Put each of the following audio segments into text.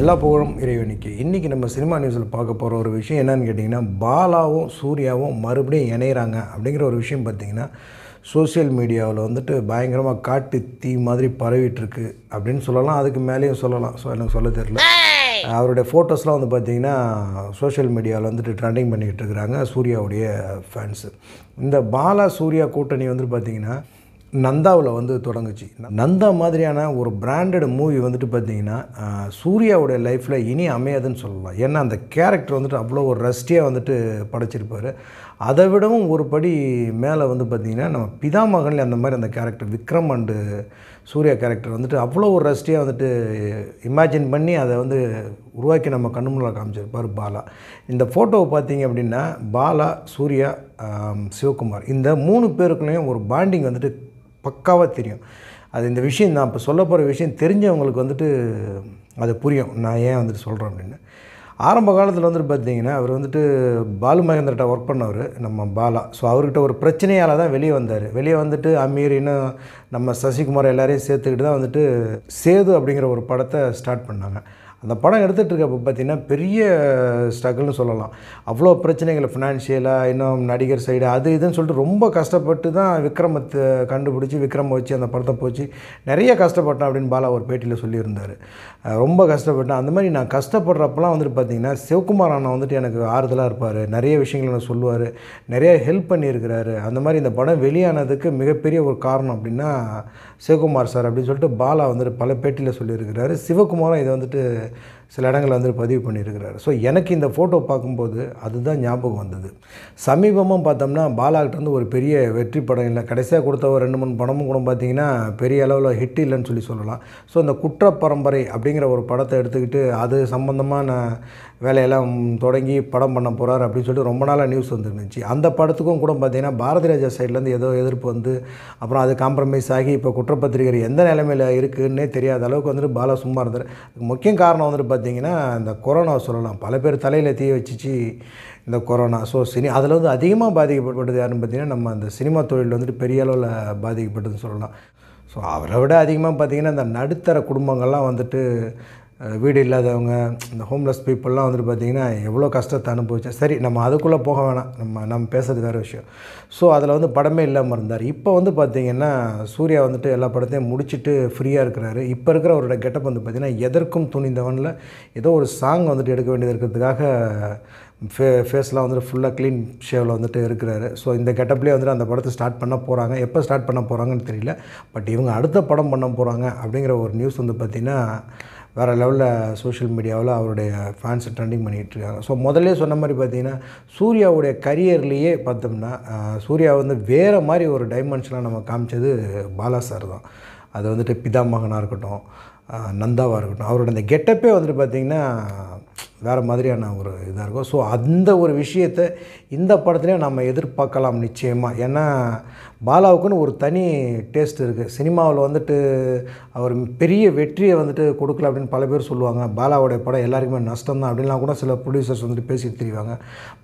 எல்லா புகழும் இறைவனுக்கு இன்றைக்கி நம்ம சினிமா நியூஸில் பார்க்க போகிற ஒரு விஷயம் என்னன்னு கேட்டிங்கன்னா பாலாவும் சூர்யாவும் மறுபடியும் இணையிறாங்க அப்படிங்கிற ஒரு விஷயம் பார்த்திங்கன்னா சோசியல் மீடியாவில் வந்துட்டு பயங்கரமாக காட்டு தீ மாதிரி பரவிட்டுருக்கு அப்படின்னு சொல்லலாம் அதுக்கு மேலேயும் சொல்லலாம் ஸோ எனக்கு சொல்ல தெரியல அவருடைய ஃபோட்டோஸ்லாம் வந்து பார்த்திங்கன்னா சோஷியல் மீடியாவில் வந்துட்டு ட்ரெண்டிங் பண்ணிக்கிட்டு இருக்கிறாங்க சூர்யாவுடைய ஃபேன்ஸு இந்த பாலா சூர்யா கூட்டணி வந்துட்டு பார்த்திங்கன்னா நந்தாவில் வந்து தொடங்குச்சு நந்தா மாதிரியான ஒரு பிராண்டட் மூவி வந்துட்டு பார்த்தீங்கன்னா சூர்யாவுடைய லைஃப்பில் இனி அமையாதுன்னு சொல்லலாம் ஏன்னா அந்த கேரக்டர் வந்துட்டு அவ்வளோ ஒரு ரஸ்டியாக வந்துட்டு படைச்சிருப்பார் அதை விடவும் ஒரு படி மேலே வந்து பார்த்திங்கன்னா நம்ம பிதாமகன்ல அந்த மாதிரி அந்த character Vikram and Suriya character வந்துட்டு அவ்வளோ ஒரு ரஸ்டியாக வந்துட்டு இமேஜின் பண்ணி அதை வந்து உருவாக்கி நம்ம கண்ணு முன்னால் காமிச்சிருப்பார் பாலா இந்த ஃபோட்டோவை பார்த்தீங்க அப்படின்னா பாலா சூர்யா சிவகுமார் இந்த மூணு பேருக்குள்ளேயும் ஒரு பாண்டிங் வந்துட்டு பக்காவாக தெரியும் அது இந்த விஷயம் நான் இப்போ சொல்ல போகிற விஷயம் தெரிஞ்சவங்களுக்கு வந்துட்டு அது புரியும் நான் ஏன் வந்துட்டு சொல்கிறேன் அப்படின்னு ஆரம்ப காலத்தில் வந்துட்டு பார்த்தீங்கன்னா அவர் வந்துட்டு பாலு மகேந்திரட்ட ஒர்க் பண்ணவர் நம்ம பாலா ஸோ அவர்கிட்ட ஒரு பிரச்சனையால் தான் வெளியே வந்தார் வெளியே வந்துட்டு அமீர் இன்னும் நம்ம சசிகுமார் எல்லாரையும் சேர்த்துக்கிட்டு தான் வந்துட்டு சேது அப்படிங்கிற ஒரு படத்தை ஸ்டார்ட் பண்ணாங்க அந்த படம் எடுத்துகிட்ருக்கப்போ பார்த்தீங்கன்னா பெரிய ஸ்ட்ரகிள்னு சொல்லலாம் அவ்வளோ பிரச்சனைகள் ஃபினான்ஷியலாக இன்னும் நடிகர் சைடு அது இதுன்னு சொல்லிட்டு ரொம்ப கஷ்டப்பட்டு தான் விக்ரமத்தை கண்டுபிடிச்சி விக்ரம வச்சு அந்த படத்தை போச்சு நிறைய கஷ்டப்பட்டேன் அப்படின்னு பாலா ஒரு பேட்டியில் சொல்லியிருந்தார் ரொம்ப கஷ்டப்பட்டேன் அந்த மாதிரி நான் கஷ்டப்படுறப்பெல்லாம் வந்துட்டு பார்த்திங்கன்னா சிவகுமார் அண்ணா வந்துட்டு எனக்கு ஆறுதலாக இருப்பார் நிறைய விஷயங்கள் நான் சொல்லுவார் நிறைய ஹெல்ப் பண்ணியிருக்கிறாரு அந்த மாதிரி இந்த படம் வெளியானதுக்கு மிகப்பெரிய ஒரு காரணம் அப்படின்னா சிவகுமார் சார் அப்படின்னு சொல்லிட்டு பாலா வந்துட்டு பல பேட்டியில் சொல்லியிருக்கிறாரு சிவகுமாரும் இதை வந்துட்டு சில இடங்களில் வந்து பதிவு பண்ணியிருக்கிறாரு ஸோ எனக்கு இந்த ஃபோட்டோ பார்க்கும்போது அதுதான் ஞாபகம் வந்தது சமீபமாக பார்த்தோம்னா பாலாகிட்டேருந்து ஒரு பெரிய வெற்றி படம் இல்லை கடைசியாக கொடுத்த ஒரு ரெண்டு மூணு படமும் கூட பார்த்திங்கன்னா பெரிய அளவில் ஹிட் இல்லைன்னு சொல்லி சொல்லலாம் ஸோ இந்த குற்ற பரம்பரை அப்படிங்கிற ஒரு படத்தை எடுத்துக்கிட்டு அது சம்மந்தமான வேலையெல்லாம் தொடங்கி படம் பண்ண போகிறார் அப்படின்னு சொல்லிட்டு ரொம்ப நாளாக நியூஸ் வந்துருந்துச்சு அந்த படத்துக்கும் கூட பார்த்திங்கன்னா பாரதி ராஜா சைட்லேருந்து ஏதோ எதிர்ப்பு வந்து அப்புறம் அது காம்ப்ரமைஸ் ஆகி இப்போ குற்றப்பத்திரிகை எந்த நிலைமையில் இருக்குன்னே தெரியாத அளவுக்கு வந்துட்டு பாலா சும்மா இருந்தார் முக்கிய காரணம் வந்துட்டு பார்த்திங்கன்னா இந்த கொரோனா சொல்லலாம் பல பேர் தலையில் தீ வச்சிச்சு இந்த கொரோனா ஸோ சினி அதில் வந்து அதிகமாக பாதிக்கப்பட்டது யாருன்னு பார்த்திங்கன்னா நம்ம அந்த சினிமா தொழில் வந்துட்டு பெரிய அளவில் பாதிக்கப்பட்டதுன்னு சொல்லலாம் ஸோ அவரை விட அதிகமாக பார்த்திங்கன்னா இந்த நடுத்தர குடும்பங்கள்லாம் வந்துட்டு வீடு இல்லாதவங்க இந்த ஹோம்லெஸ் பீப்புளெலாம் வந்துட்டு பார்த்திங்கன்னா எவ்வளோ கஷ்டத்தை அனுபவிச்சேன் சரி நம்ம அதுக்குள்ளே போக வேணாம் நம்ம நம்ம பேசுறது வேறு விஷயம் ஸோ அதில் வந்து படமே இல்லாமல் இருந்தார் இப்போ வந்து பார்த்திங்கன்னா சூர்யா வந்துட்டு எல்லா படத்தையும் முடிச்சுட்டு ஃப்ரீயாக இருக்கிறாரு இப்போ இருக்கிற அவரோட கெட்டப் வந்து பார்த்திங்கன்னா எதற்கும் துணிந்தவனில் ஏதோ ஒரு சாங் வந்துட்டு எடுக்க வேண்டியது இருக்கிறதுக்காக ஃபே ஃபேஸ்லாம் வந்துட்டு ஃபுல்லாக க்ளீன் ஷேவில் வந்துட்டு இருக்கிறாரு ஸோ இந்த கெட்டப்லேயே வந்துட்டு அந்த படத்தை ஸ்டார்ட் பண்ண போகிறாங்க எப்போ ஸ்டார்ட் பண்ண போகிறாங்கன்னு தெரியல பட் இவங்க அடுத்த படம் பண்ண போகிறாங்க அப்படிங்கிற ஒரு நியூஸ் வந்து பார்த்திங்கன்னா வேறு லெவலில் சோஷியல் மீடியாவில் அவருடைய ஃபேன்ஸை ட்ரெண்டிங் பண்ணிகிட்ருக்காங்க ஸோ முதல்ல சொன்ன மாதிரி பார்த்தீங்கன்னா சூர்யாவுடைய கரியர்லேயே பார்த்தோம்னா சூர்யா வந்து வேறு மாதிரி ஒரு டைமென்ஷனாக நம்ம காமிச்சது பாலா சார் தான் அது வந்துட்டு பிதா மகனாக இருக்கட்டும் நந்தாவாக இருக்கட்டும் அவரோட அந்த கெட்டப்பே வந்துட்டு பார்த்திங்கன்னா வேறு மாதிரியான ஒரு இதாக இருக்கும் ஸோ அந்த ஒரு விஷயத்தை இந்த படத்துலேயும் நம்ம எதிர்பார்க்கலாம் நிச்சயமாக ஏன்னா பாலாவுக்குன்னு ஒரு தனி டேஸ்ட் இருக்குது சினிமாவில் வந்துட்டு அவர் பெரிய வெற்றியை வந்துட்டு கொடுக்கல அப்படின்னு பல பேர் சொல்லுவாங்க பாலாவுடைய படம் எல்லாருக்குமே நஷ்டம் தான் அப்படின்லாம் கூட சில ப்ரொடியூசர்ஸ் வந்துட்டு பேசி தெரிவாங்க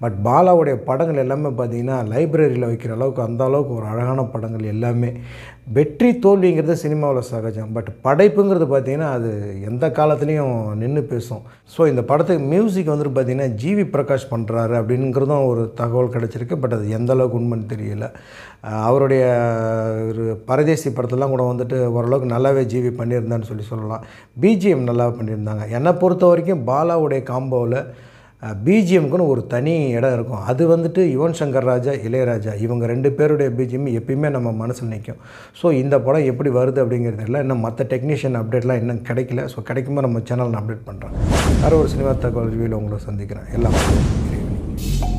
பட் பாலாவுடைய படங்கள் எல்லாமே பார்த்திங்கன்னா லைப்ரரியில் வைக்கிற அளவுக்கு அந்த அளவுக்கு ஒரு அழகான படங்கள் எல்லாமே வெற்றி தோல்விங்கிறது சினிமாவில் சகஜம் பட் படைப்புங்கிறது பார்த்திங்கன்னா அது எந்த காலத்துலேயும் நின்று பேசும் ஸோ இந்த படத்துக்கு மியூசிக் வந்துட்டு பார்த்திங்கன்னா ஜிவி பிரகாஷ் பண்ணுறாரு அப்படிங்கிறதும் ஒரு தகவல் கிடச்சிருக்கு பட் அது எந்த அளவுக்கு உண்மைன்னு தெரியல அவருடைய ஒரு பரதேசி படத்தெல்லாம் கூட வந்துட்டு ஓரளவுக்கு நல்லாவே ஜிவி பண்ணியிருந்தான்னு சொல்லி சொல்லலாம் பிஜிஎம் நல்லா பண்ணியிருந்தாங்க என்னை பொறுத்த வரைக்கும் பாலாவுடைய காம்போவில் பிஜிஎம்க்குன்னு ஒரு தனி இடம் இருக்கும் அது வந்துட்டு யுவன் சங்கர் ராஜா இளையராஜா இவங்க ரெண்டு பேருடைய பிஜிஎம் எப்பயுமே நம்ம மனசில் நிற்கும் ஸோ இந்த படம் எப்படி வருது அப்படிங்கிறது இல்லை இன்னும் மற்ற டெக்னீஷியன் அப்டேட்லாம் இன்னும் கிடைக்கல ஸோ கிடைக்கும்போது நம்ம சேனல் அப்டேட் பண்ணுறோம் வேறு ஒரு சினிமா தகவல் ரிவியூவில் உங்களை சந்திக்கிறேன் எல்லாம்